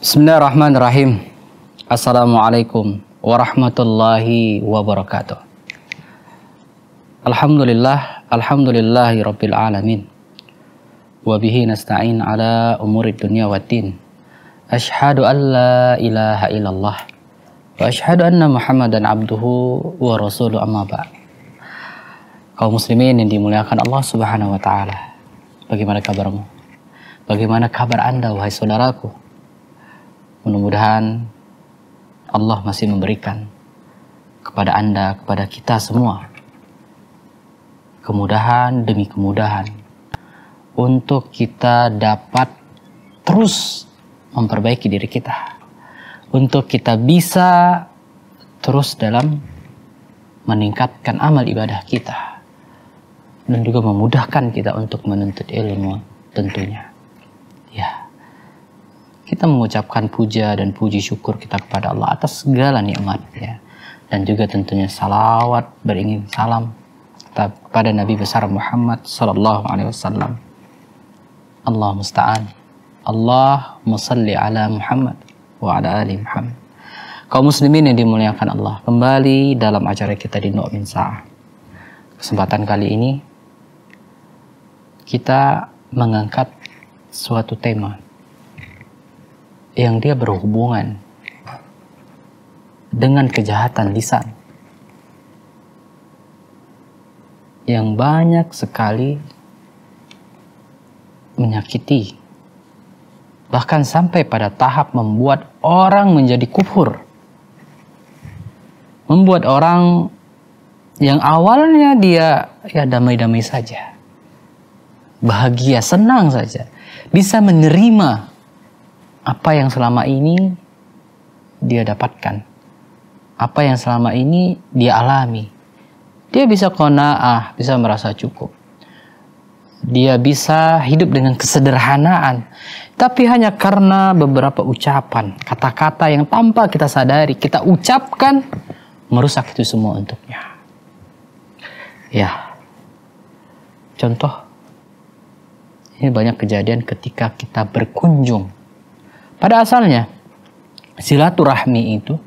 Bismillahirrahmanirrahim. Assalamualaikum warahmatullahi wabarakatuh. Alhamdulillah, alhamdulillahi rabbil alamin. nasta'in ala Ashhadu an la ilaha illallah wa ashhadu anna Muhammadan abduhu wa rasuluhu amma ba' Kau muslimin yang dimuliakan Allah Subhanahu wa taala. Bagaimana kabarmu? Bagaimana kabar Anda wahai saudaraku? Mudah-mudahan Allah masih memberikan kepada Anda, kepada kita semua kemudahan demi kemudahan untuk kita dapat terus memperbaiki diri kita. Untuk kita bisa terus dalam meningkatkan amal ibadah kita. Dan juga memudahkan kita untuk menuntut ilmu tentunya. Ya. Kita mengucapkan puja dan puji syukur kita kepada Allah atas segala nikmat ya. Dan juga tentunya salawat beringin salam kepada Nabi besar Muhammad sallallahu alaihi wasallam. Allah musta'an. Allah salli ala Muhammad wa ala ali Muhammad. Kaum muslimin yang dimuliakan Allah, kembali dalam acara kita di Nu'min Sa'ah. Kesempatan kali ini kita mengangkat suatu tema yang dia berhubungan dengan kejahatan lisan yang banyak sekali menyakiti bahkan sampai pada tahap membuat orang menjadi kufur. Membuat orang yang awalnya dia ya damai-damai saja. Bahagia, senang saja. Bisa menerima apa yang selama ini dia dapatkan. Apa yang selama ini dia alami. Dia bisa kona'ah, bisa merasa cukup. Dia bisa hidup dengan kesederhanaan tapi hanya karena beberapa ucapan, kata-kata yang tanpa kita sadari, kita ucapkan merusak itu semua untuknya. Ya, contoh ini banyak kejadian ketika kita berkunjung. Pada asalnya silaturahmi itu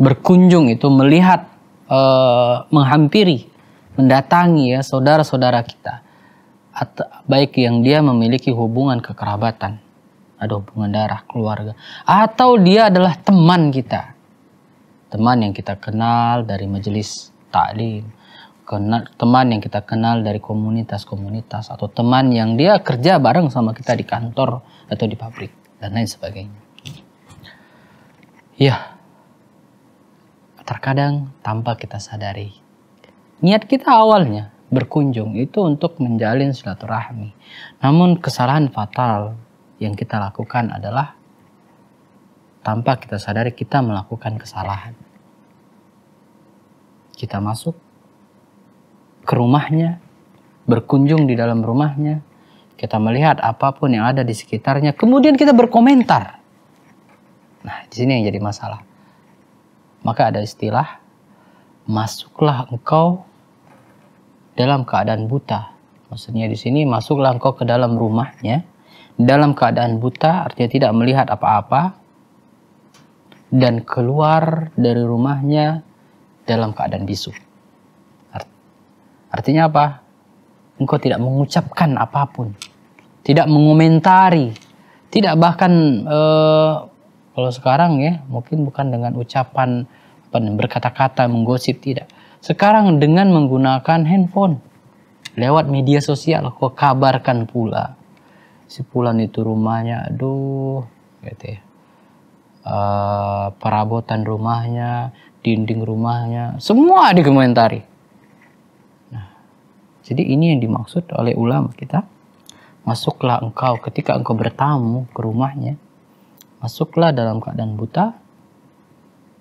berkunjung itu melihat, eh, menghampiri, mendatangi ya saudara-saudara kita atau baik yang dia memiliki hubungan kekerabatan, ada hubungan darah keluarga, atau dia adalah teman kita, teman yang kita kenal dari majelis taklim, kenal, teman yang kita kenal dari komunitas-komunitas, atau teman yang dia kerja bareng sama kita di kantor atau di pabrik dan lain sebagainya. Ya, terkadang tanpa kita sadari niat kita awalnya berkunjung itu untuk menjalin silaturahmi. Namun kesalahan fatal yang kita lakukan adalah tanpa kita sadari kita melakukan kesalahan. Kita masuk ke rumahnya, berkunjung di dalam rumahnya, kita melihat apapun yang ada di sekitarnya, kemudian kita berkomentar. Nah, di sini yang jadi masalah. Maka ada istilah masuklah engkau dalam keadaan buta. Maksudnya di sini masuklah engkau ke dalam rumahnya dalam keadaan buta artinya tidak melihat apa-apa dan keluar dari rumahnya dalam keadaan bisu. Artinya apa? Engkau tidak mengucapkan apapun, tidak mengomentari, tidak bahkan eh, kalau sekarang ya mungkin bukan dengan ucapan berkata-kata menggosip tidak, sekarang dengan menggunakan handphone lewat media sosial kok kabarkan pula si pulan itu rumahnya aduh gitu ya. e, perabotan rumahnya, dinding rumahnya, semua dikomentari. Nah, jadi ini yang dimaksud oleh ulama kita. Masuklah engkau ketika engkau bertamu ke rumahnya, masuklah dalam keadaan buta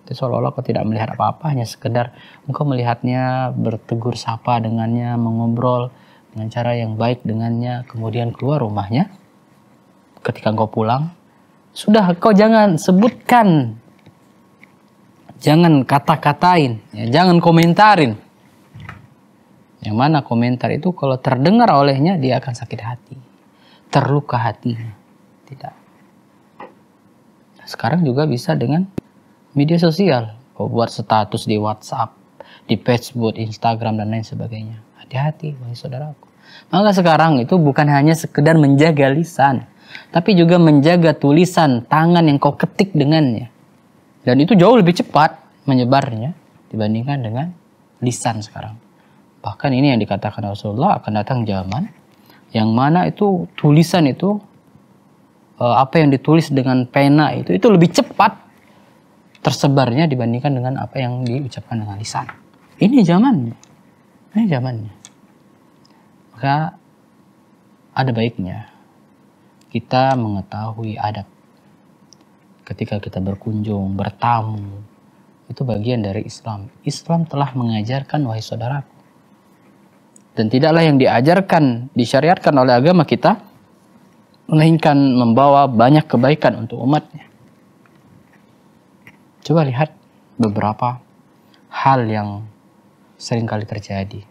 itu seolah-olah kau tidak melihat apa-apa, hanya sekedar engkau melihatnya, bertegur sapa dengannya, mengobrol dengan cara yang baik dengannya, kemudian keluar rumahnya. Ketika engkau pulang, sudah kau jangan sebutkan, jangan kata-katain, ya, jangan komentarin. Yang mana komentar itu kalau terdengar olehnya dia akan sakit hati, terluka hatinya. Tidak. Sekarang juga bisa dengan media sosial, kau buat status di WhatsApp, di Facebook, Instagram dan lain sebagainya. Hati-hati wahai saudaraku. Maka sekarang itu bukan hanya sekedar menjaga lisan, tapi juga menjaga tulisan tangan yang kau ketik dengannya. Dan itu jauh lebih cepat menyebarnya dibandingkan dengan lisan sekarang. Bahkan ini yang dikatakan Rasulullah akan datang zaman yang mana itu tulisan itu eh, apa yang ditulis dengan pena itu itu lebih cepat tersebarnya dibandingkan dengan apa yang diucapkan dengan lisan. Ini zamannya. Ini zamannya. Maka ada baiknya kita mengetahui adab ketika kita berkunjung, bertamu. Itu bagian dari Islam. Islam telah mengajarkan wahai saudaraku. Dan tidaklah yang diajarkan, disyariatkan oleh agama kita melainkan membawa banyak kebaikan untuk umatnya. Coba lihat beberapa hal yang sering kali terjadi.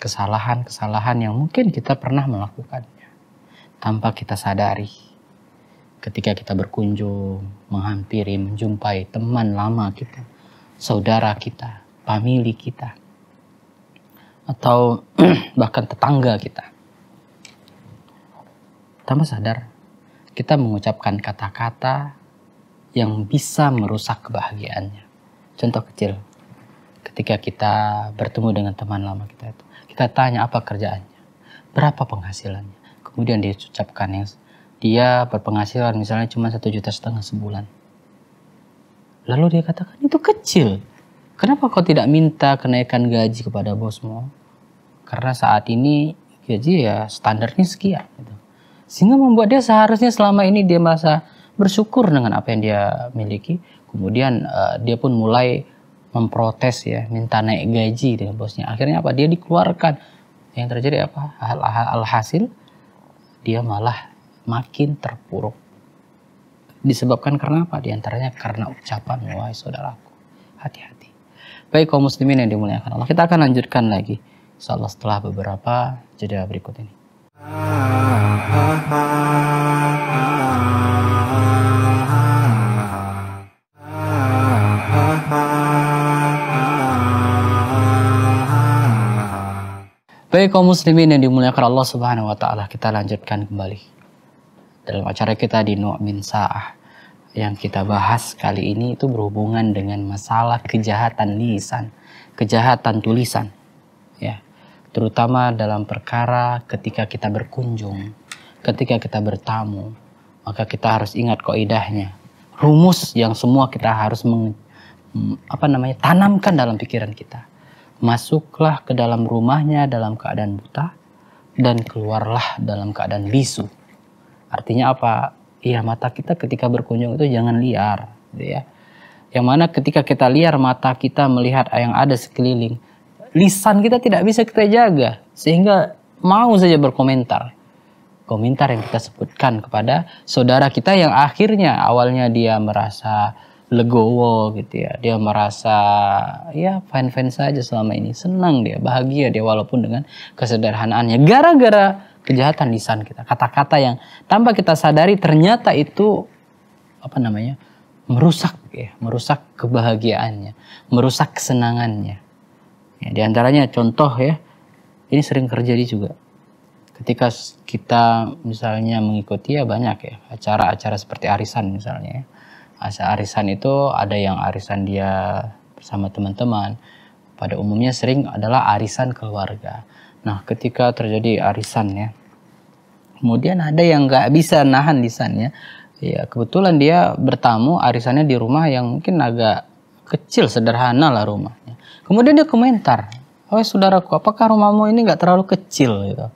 Kesalahan-kesalahan yang mungkin kita pernah melakukannya tanpa kita sadari. Ketika kita berkunjung, menghampiri, menjumpai teman lama kita, saudara kita, famili kita, atau bahkan tetangga kita. Tanpa sadar, kita mengucapkan kata-kata yang bisa merusak kebahagiaannya. Contoh kecil, ketika kita bertemu dengan teman lama kita itu, kita tanya apa kerjaannya, berapa penghasilannya, kemudian dia ucapkan yang dia berpenghasilan misalnya cuma satu juta setengah sebulan. Lalu dia katakan itu kecil. Kenapa kau tidak minta kenaikan gaji kepada bosmu? Karena saat ini gaji ya standarnya sekian. Gitu. Sehingga membuat dia seharusnya selama ini dia merasa bersyukur dengan apa yang dia miliki. Kemudian uh, dia pun mulai memprotes ya, minta naik gaji dengan bosnya. Akhirnya apa? Dia dikeluarkan. Yang terjadi apa? Hal -hal alhasil dia malah makin terpuruk. Disebabkan karena apa? Di antaranya karena ucapan wahai saudaraku. Hati-hati. Baik kaum muslimin yang dimuliakan Allah. Kita akan lanjutkan lagi. Insyaallah setelah beberapa jeda berikut ini. Ah, ah, ah, ah. ah. Baik kaum muslimin yang dimuliakan Allah Subhanahu wa taala, kita lanjutkan kembali dalam acara kita di Nu'min Sa'ah yang kita bahas kali ini itu berhubungan dengan masalah kejahatan lisan, kejahatan tulisan. Ya. Terutama dalam perkara ketika kita berkunjung, ketika kita bertamu, maka kita harus ingat kaidahnya. Rumus yang semua kita harus meng, apa namanya? tanamkan dalam pikiran kita masuklah ke dalam rumahnya dalam keadaan buta dan keluarlah dalam keadaan bisu. Artinya apa? Ya mata kita ketika berkunjung itu jangan liar, gitu ya. Yang mana ketika kita liar mata kita melihat yang ada sekeliling, lisan kita tidak bisa kita jaga sehingga mau saja berkomentar. Komentar yang kita sebutkan kepada saudara kita yang akhirnya awalnya dia merasa legowo gitu ya. Dia merasa ya fine-fine saja selama ini. Senang dia, bahagia dia walaupun dengan kesederhanaannya. Gara-gara kejahatan lisan kita. Kata-kata yang tanpa kita sadari ternyata itu apa namanya? merusak ya, merusak kebahagiaannya, merusak kesenangannya. Ya, di antaranya contoh ya, ini sering terjadi juga. Ketika kita misalnya mengikuti ya banyak ya acara-acara seperti arisan misalnya ya Asa arisan itu ada yang arisan dia bersama teman-teman. Pada umumnya sering adalah arisan keluarga. Nah, ketika terjadi arisan ya, kemudian ada yang nggak bisa nahan lisannya. Ya, iya, kebetulan dia bertamu arisannya di rumah yang mungkin agak kecil, sederhana lah rumahnya. Kemudian dia komentar, oh saudaraku, apakah rumahmu ini nggak terlalu kecil gitu?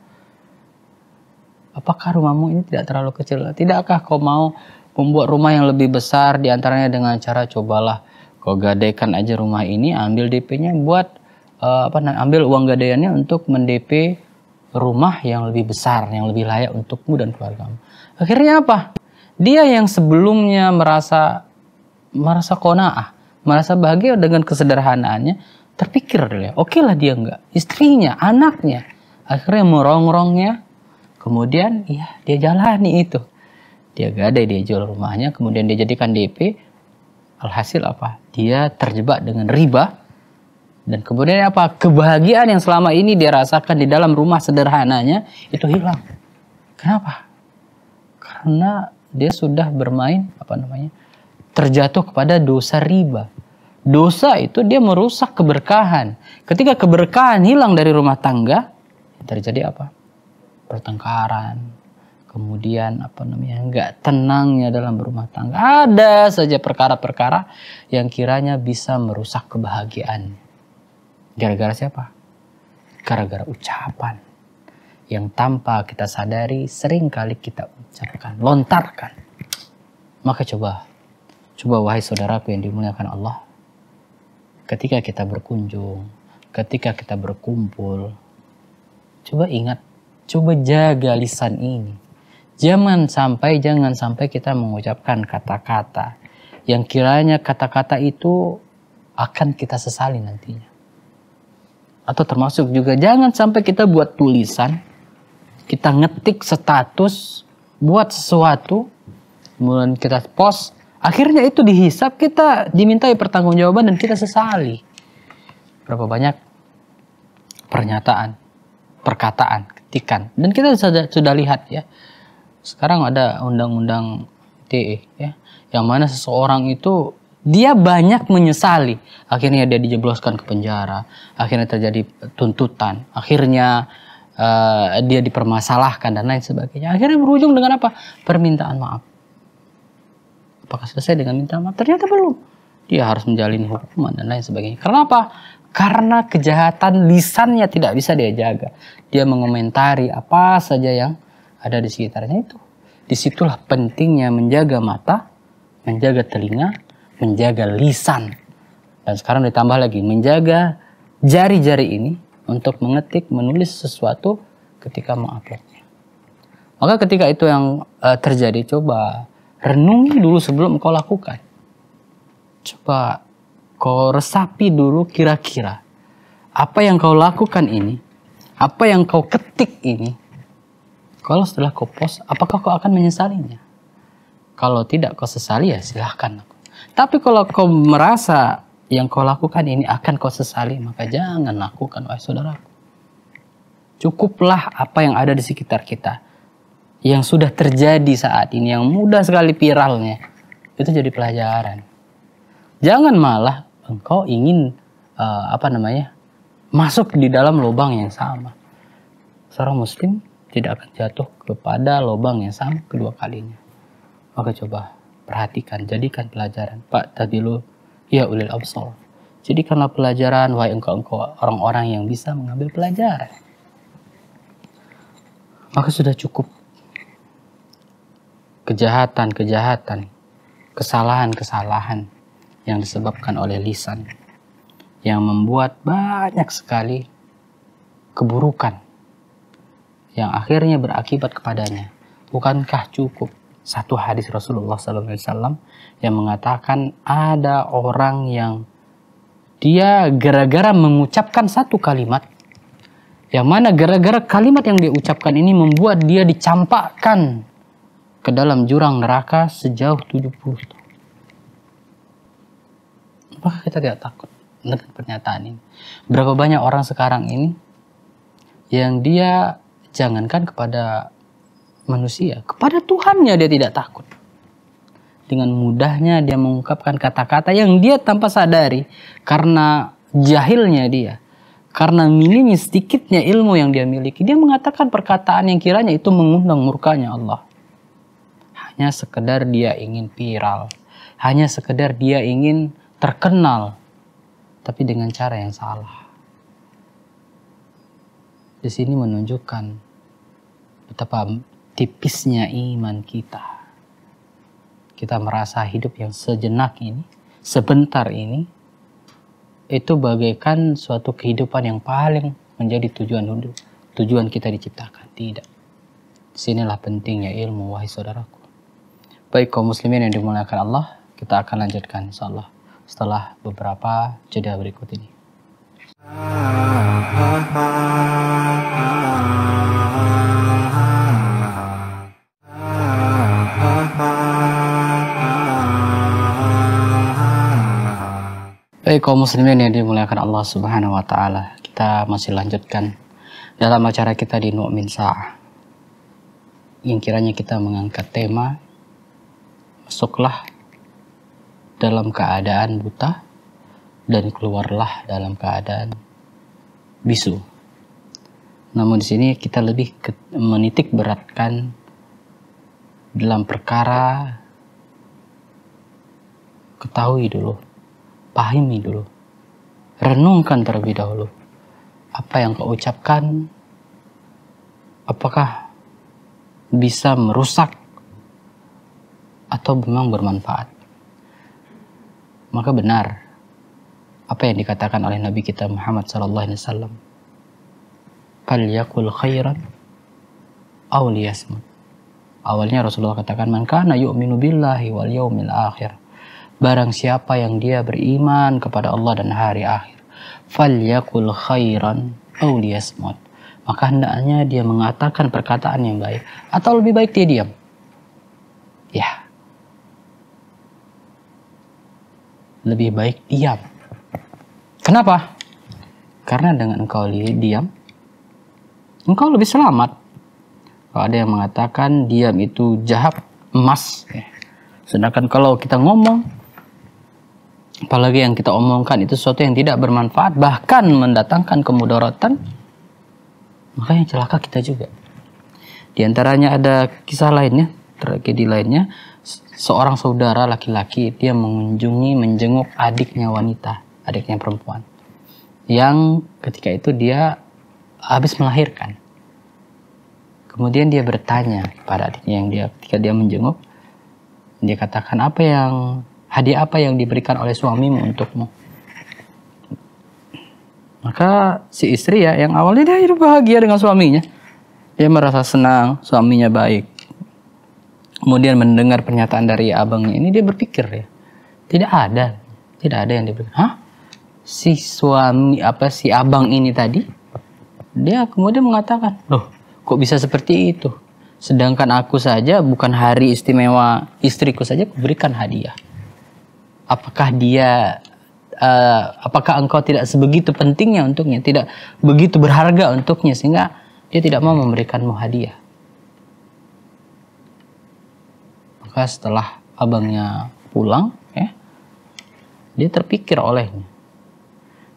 Apakah rumahmu ini tidak terlalu kecil? Tidakkah kau mau membuat rumah yang lebih besar diantaranya dengan cara cobalah kau gadaikan aja rumah ini ambil DP-nya buat uh, apa ambil uang gadaiannya untuk mendp rumah yang lebih besar yang lebih layak untukmu dan keluargamu akhirnya apa dia yang sebelumnya merasa merasa konaah merasa bahagia dengan kesederhanaannya terpikir dia oke lah dia enggak istrinya anaknya akhirnya merongrongnya kemudian ya dia jalani itu dia gadai dia jual rumahnya kemudian dia jadikan DP alhasil apa dia terjebak dengan riba dan kemudian apa kebahagiaan yang selama ini dia rasakan di dalam rumah sederhananya itu hilang kenapa karena dia sudah bermain apa namanya terjatuh kepada dosa riba dosa itu dia merusak keberkahan ketika keberkahan hilang dari rumah tangga terjadi apa pertengkaran kemudian apa namanya nggak tenangnya dalam berumah tangga ada saja perkara-perkara yang kiranya bisa merusak kebahagiaan gara-gara siapa gara-gara ucapan yang tanpa kita sadari sering kali kita ucapkan lontarkan maka coba coba wahai saudaraku yang dimuliakan Allah ketika kita berkunjung ketika kita berkumpul coba ingat coba jaga lisan ini Jangan sampai jangan sampai kita mengucapkan kata-kata yang kiranya kata-kata itu akan kita sesali nantinya. Atau termasuk juga jangan sampai kita buat tulisan, kita ngetik status, buat sesuatu, kemudian kita post, akhirnya itu dihisap, kita dimintai pertanggungjawaban dan kita sesali. Berapa banyak pernyataan, perkataan, ketikan. Dan kita sudah, sudah lihat ya, sekarang ada undang-undang ITE ya yang mana seseorang itu dia banyak menyesali akhirnya dia dijebloskan ke penjara akhirnya terjadi tuntutan akhirnya uh, dia dipermasalahkan dan lain sebagainya akhirnya berujung dengan apa permintaan maaf apakah selesai dengan minta maaf ternyata belum dia harus menjalin hukuman dan lain sebagainya karena apa karena kejahatan lisannya tidak bisa dia jaga dia mengomentari apa saja yang ada di sekitarnya itu. Disitulah pentingnya menjaga mata, menjaga telinga, menjaga lisan. Dan sekarang ditambah lagi, menjaga jari-jari ini untuk mengetik, menulis sesuatu ketika menguploadnya. Maka ketika itu yang uh, terjadi, coba renungi dulu sebelum kau lakukan. Coba kau resapi dulu kira-kira apa yang kau lakukan ini, apa yang kau ketik ini, kalau setelah kau post, apakah kau akan menyesalinya? Kalau tidak kau sesali ya silahkan. Tapi kalau kau merasa yang kau lakukan ini akan kau sesali, maka jangan lakukan, wahai saudara. Cukuplah apa yang ada di sekitar kita. Yang sudah terjadi saat ini, yang mudah sekali viralnya. Itu jadi pelajaran. Jangan malah engkau ingin uh, apa namanya masuk di dalam lubang yang sama. Seorang muslim tidak akan jatuh kepada lubang yang sama kedua kalinya. Maka coba perhatikan, jadikan pelajaran. Pak tadi lu ya ulil absol. karena pelajaran, wahai engkau-engkau orang-orang yang bisa mengambil pelajaran. Maka sudah cukup kejahatan-kejahatan, kesalahan-kesalahan yang disebabkan oleh lisan yang membuat banyak sekali keburukan yang akhirnya berakibat kepadanya. Bukankah cukup satu hadis Rasulullah SAW yang mengatakan ada orang yang dia gara-gara mengucapkan satu kalimat yang mana gara-gara kalimat yang dia ucapkan ini membuat dia dicampakkan ke dalam jurang neraka sejauh 70 tahun. Apakah kita tidak takut dengan pernyataan ini? Berapa banyak orang sekarang ini yang dia Jangankan kepada manusia, kepada Tuhannya dia tidak takut. Dengan mudahnya dia mengungkapkan kata-kata yang dia tanpa sadari karena jahilnya dia. Karena minimnya sedikitnya ilmu yang dia miliki, dia mengatakan perkataan yang kiranya itu mengundang murkanya Allah. Hanya sekedar dia ingin viral, hanya sekedar dia ingin terkenal, tapi dengan cara yang salah di sini menunjukkan betapa tipisnya iman kita. Kita merasa hidup yang sejenak ini, sebentar ini, itu bagaikan suatu kehidupan yang paling menjadi tujuan hidup, tujuan kita diciptakan. Tidak. Sinilah pentingnya ilmu, wahai saudaraku. Baik kaum muslimin yang dimuliakan Allah, kita akan lanjutkan insyaallah setelah beberapa jeda berikut ini. kaum muslimin yang dimuliakan Allah Subhanahu wa taala, kita masih lanjutkan dalam acara kita di Nu'min Sa'ah. Yang kiranya kita mengangkat tema masuklah dalam keadaan buta dan keluarlah dalam keadaan bisu. Namun di sini kita lebih menitik beratkan dalam perkara ketahui dulu Pahami dulu. Renungkan terlebih dahulu. Apa yang kau ucapkan, apakah bisa merusak atau memang bermanfaat. Maka benar apa yang dikatakan oleh Nabi kita Muhammad sallallahu alaihi wasallam. Fal yakul khairan awliyasmud. Awalnya Rasulullah katakan man kana yu'minu billahi wal yaumil akhir Barang siapa yang dia beriman kepada Allah dan hari akhir, falyakul khairan au Maka hendaknya dia mengatakan perkataan yang baik atau lebih baik dia diam. Ya. Lebih baik diam. Kenapa? Karena dengan engkau diam, engkau lebih selamat. Kalau ada yang mengatakan diam itu jahat emas, ya. sedangkan kalau kita ngomong apalagi yang kita omongkan itu sesuatu yang tidak bermanfaat bahkan mendatangkan kemudaratan maka yang celaka kita juga di antaranya ada kisah lainnya tragedi lainnya seorang saudara laki-laki dia mengunjungi menjenguk adiknya wanita adiknya perempuan yang ketika itu dia habis melahirkan kemudian dia bertanya pada adiknya yang dia ketika dia menjenguk dia katakan apa yang Hadiah apa yang diberikan oleh suamimu untukmu? Maka si istri ya yang awalnya dia hidup bahagia dengan suaminya. Dia merasa senang, suaminya baik. Kemudian mendengar pernyataan dari abangnya ini dia berpikir ya. Tidak ada, tidak ada yang diberikan. Hah? Si suami apa si abang ini tadi? Dia kemudian mengatakan, "Loh, kok bisa seperti itu? Sedangkan aku saja bukan hari istimewa istriku saja kuberikan hadiah." apakah dia uh, apakah engkau tidak sebegitu pentingnya untuknya, tidak begitu berharga untuknya sehingga dia tidak mau memberikanmu hadiah. Maka setelah abangnya pulang, ya, dia terpikir olehnya.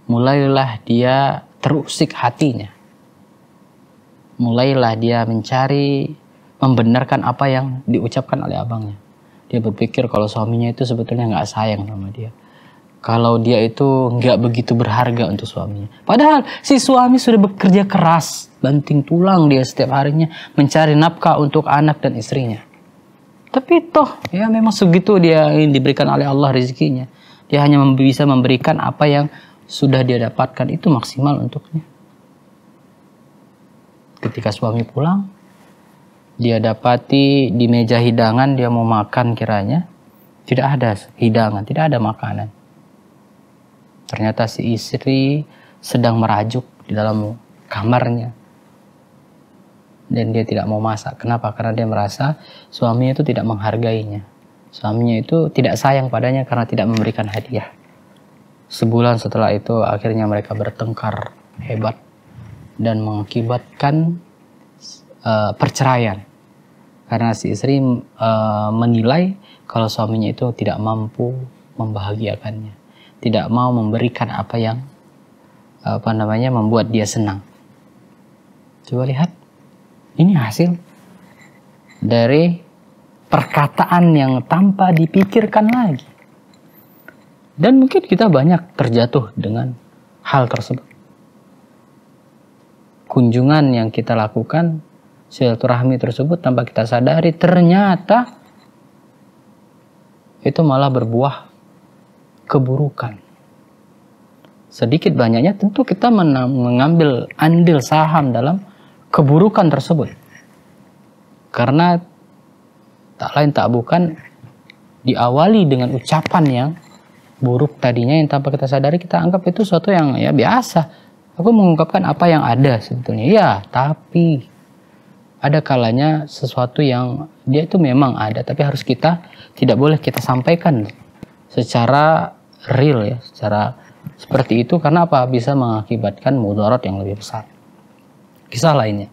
Mulailah dia terusik hatinya. Mulailah dia mencari membenarkan apa yang diucapkan oleh abangnya dia berpikir kalau suaminya itu sebetulnya nggak sayang sama dia kalau dia itu nggak begitu berharga untuk suaminya. Padahal si suami sudah bekerja keras, banting tulang dia setiap harinya mencari nafkah untuk anak dan istrinya. Tapi toh ya memang segitu dia ingin diberikan oleh Allah rezekinya. Dia hanya bisa memberikan apa yang sudah dia dapatkan itu maksimal untuknya. Ketika suami pulang, dia dapati di meja hidangan dia mau makan kiranya tidak ada hidangan, tidak ada makanan. Ternyata si istri sedang merajuk di dalam kamarnya. Dan dia tidak mau masak. Kenapa? Karena dia merasa suaminya itu tidak menghargainya. Suaminya itu tidak sayang padanya karena tidak memberikan hadiah. Sebulan setelah itu akhirnya mereka bertengkar hebat dan mengakibatkan uh, perceraian karena si istri uh, menilai kalau suaminya itu tidak mampu membahagiakannya, tidak mau memberikan apa yang apa namanya membuat dia senang. Coba lihat, ini hasil dari perkataan yang tanpa dipikirkan lagi. Dan mungkin kita banyak terjatuh dengan hal tersebut. Kunjungan yang kita lakukan silaturahmi tersebut tanpa kita sadari ternyata itu malah berbuah keburukan. Sedikit banyaknya tentu kita mengambil andil saham dalam keburukan tersebut. Karena tak lain tak bukan diawali dengan ucapan yang buruk tadinya yang tanpa kita sadari kita anggap itu suatu yang ya biasa. Aku mengungkapkan apa yang ada sebetulnya. Ya, tapi ada kalanya sesuatu yang dia itu memang ada tapi harus kita tidak boleh kita sampaikan secara real ya secara seperti itu karena apa bisa mengakibatkan mudarat yang lebih besar kisah lainnya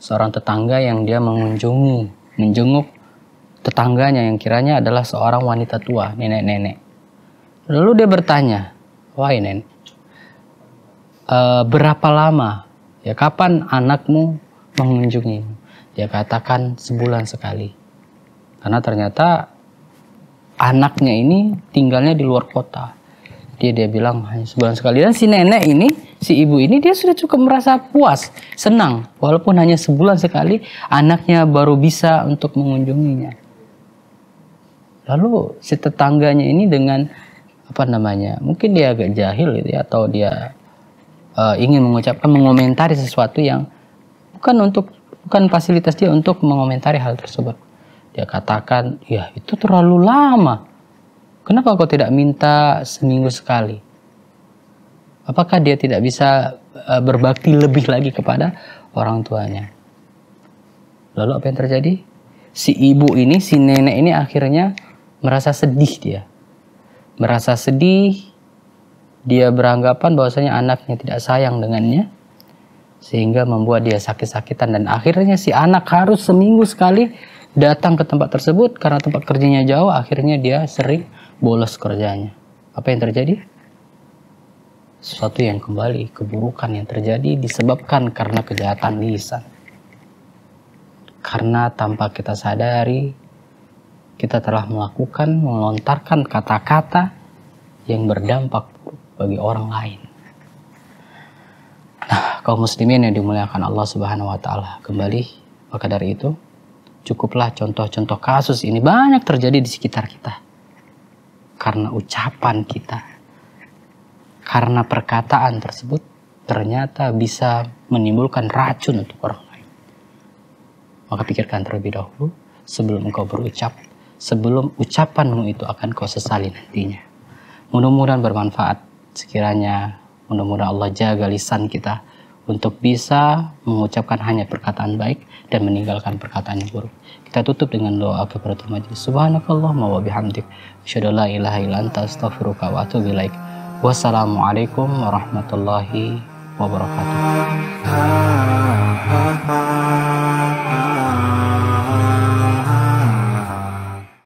seorang tetangga yang dia mengunjungi menjenguk tetangganya yang kiranya adalah seorang wanita tua nenek-nenek lalu dia bertanya wahai nenek uh, berapa lama ya kapan anakmu mengunjungi. Dia ya katakan sebulan sekali. Karena ternyata anaknya ini tinggalnya di luar kota. Dia dia bilang hanya sebulan sekali dan si nenek ini, si ibu ini dia sudah cukup merasa puas, senang walaupun hanya sebulan sekali anaknya baru bisa untuk mengunjunginya. Lalu si tetangganya ini dengan apa namanya? Mungkin dia agak jahil gitu ya atau dia uh, ingin mengucapkan mengomentari sesuatu yang bukan untuk bukan fasilitas dia untuk mengomentari hal tersebut. Dia katakan, ya itu terlalu lama. Kenapa kau tidak minta seminggu sekali? Apakah dia tidak bisa eh, berbakti lebih lagi kepada orang tuanya? Lalu apa yang terjadi? Si ibu ini, si nenek ini akhirnya merasa sedih dia. Merasa sedih, dia beranggapan bahwasanya anaknya tidak sayang dengannya sehingga membuat dia sakit-sakitan dan akhirnya si anak harus seminggu sekali datang ke tempat tersebut karena tempat kerjanya jauh akhirnya dia sering bolos kerjanya. Apa yang terjadi? Sesuatu yang kembali keburukan yang terjadi disebabkan karena kejahatan lisan. Karena tanpa kita sadari kita telah melakukan melontarkan kata-kata yang berdampak bagi orang lain. Nah, kaum muslimin yang dimuliakan Allah Subhanahu wa taala, kembali maka dari itu cukuplah contoh-contoh kasus ini banyak terjadi di sekitar kita. Karena ucapan kita. Karena perkataan tersebut ternyata bisa menimbulkan racun untuk orang lain. Maka pikirkan terlebih dahulu sebelum engkau berucap, sebelum ucapanmu itu akan kau sesali nantinya. Mudah-mudahan bermanfaat sekiranya Mudah-mudahan Allah jaga lisan kita untuk bisa mengucapkan hanya perkataan baik dan meninggalkan perkataan yang buruk. Kita tutup dengan doa kepada majlis. Subhanakallahumma wa bihamdik. Asyhadu la ilaha illa anta astaghfiruka wa atubu ilaik. Wassalamualaikum warahmatullahi wabarakatuh.